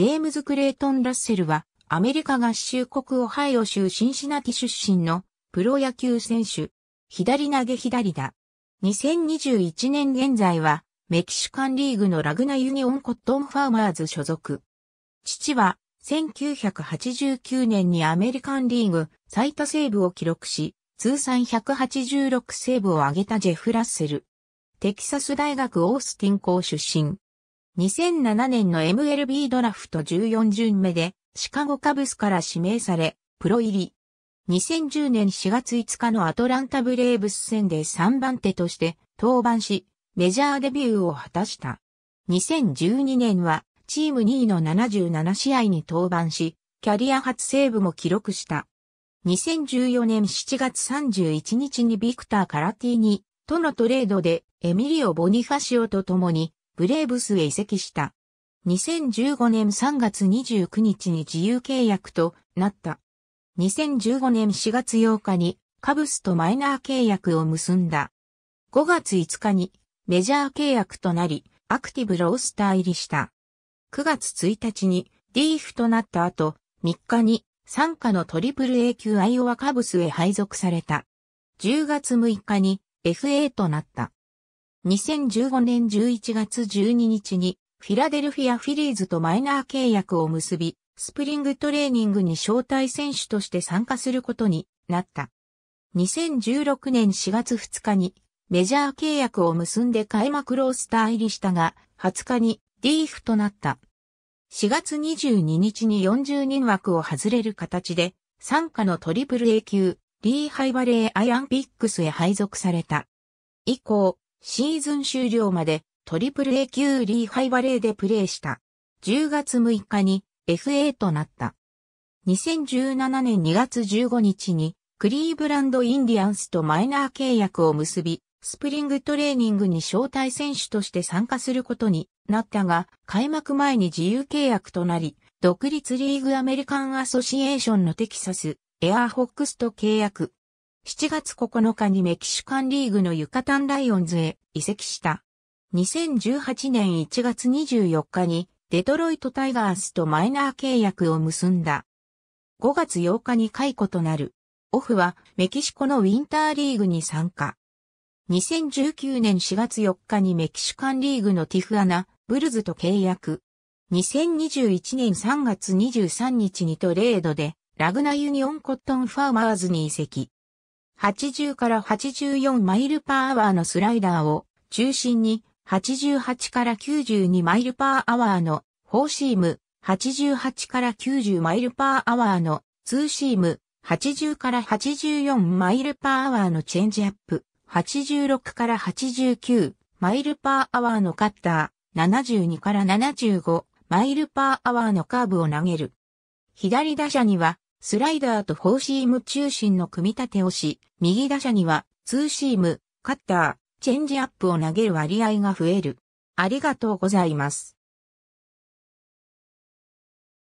ジェームズ・クレイトン・ラッセルは、アメリカ合衆国オハイオ州シンシナティ出身のプロ野球選手、左投げ左打。2021年現在は、メキシカンリーグのラグナユニオンコットンファーマーズ所属。父は、1989年にアメリカンリーグ最多セーブを記録し、通算186セーブを挙げたジェフ・ラッセル。テキサス大学オースティン校出身。2007年の MLB ドラフト14巡目でシカゴカブスから指名され、プロ入り。2010年4月5日のアトランタブレーブス戦で3番手として登板し、メジャーデビューを果たした。2012年はチーム2位の77試合に登板し、キャリア初セーブも記録した。2014年7月31日にビクター・カラティーニとのトレードでエミリオ・ボニファシオと共にブレーブスへ移籍した。2015年3月29日に自由契約となった。2015年4月8日にカブスとマイナー契約を結んだ。5月5日にメジャー契約となり、アクティブロースター入りした。9月1日に DF となった後、3日に参加のトリプル A 級アイオワカブスへ配属された。10月6日に FA となった。2015年11月12日にフィラデルフィアフィリーズとマイナー契約を結び、スプリングトレーニングに招待選手として参加することになった。2016年4月2日にメジャー契約を結んで開幕ロースター入りしたが、20日にリーフとなった。4月22日に40人枠を外れる形で、参加のトリプル A 級、リーハイバレーアイアンピックスへ配属された。以降、シーズン終了までトリプル A 級リーハイバレーでプレーした。10月6日に FA となった。2017年2月15日にクリーブランドインディアンスとマイナー契約を結び、スプリングトレーニングに招待選手として参加することになったが、開幕前に自由契約となり、独立リーグアメリカンアソシエーションのテキサス、エアーホックスと契約。7月9日にメキシカンリーグのユカタンライオンズへ移籍した。2018年1月24日にデトロイトタイガースとマイナー契約を結んだ。5月8日に解雇となる。オフはメキシコのウィンターリーグに参加。2019年4月4日にメキシカンリーグのティフアナ、ブルズと契約。2021年3月23日にトレードでラグナユニオンコットンファーマーズに移籍。80から84マイルパーアワーのスライダーを中心に88から92マイルパーアワーのフォーシーム、88から90マイルパーアワーのツーシーム、80から84マイルパーアワーのチェンジアップ、86から89マイルパーアワーのカッター、72から75マイルパーアワーのカーブを投げる。左打者にはスライダーとフォーシーム中心の組み立てをし、右打者にはツーシーム、カッター、チェンジアップを投げる割合が増える。ありがとうございます。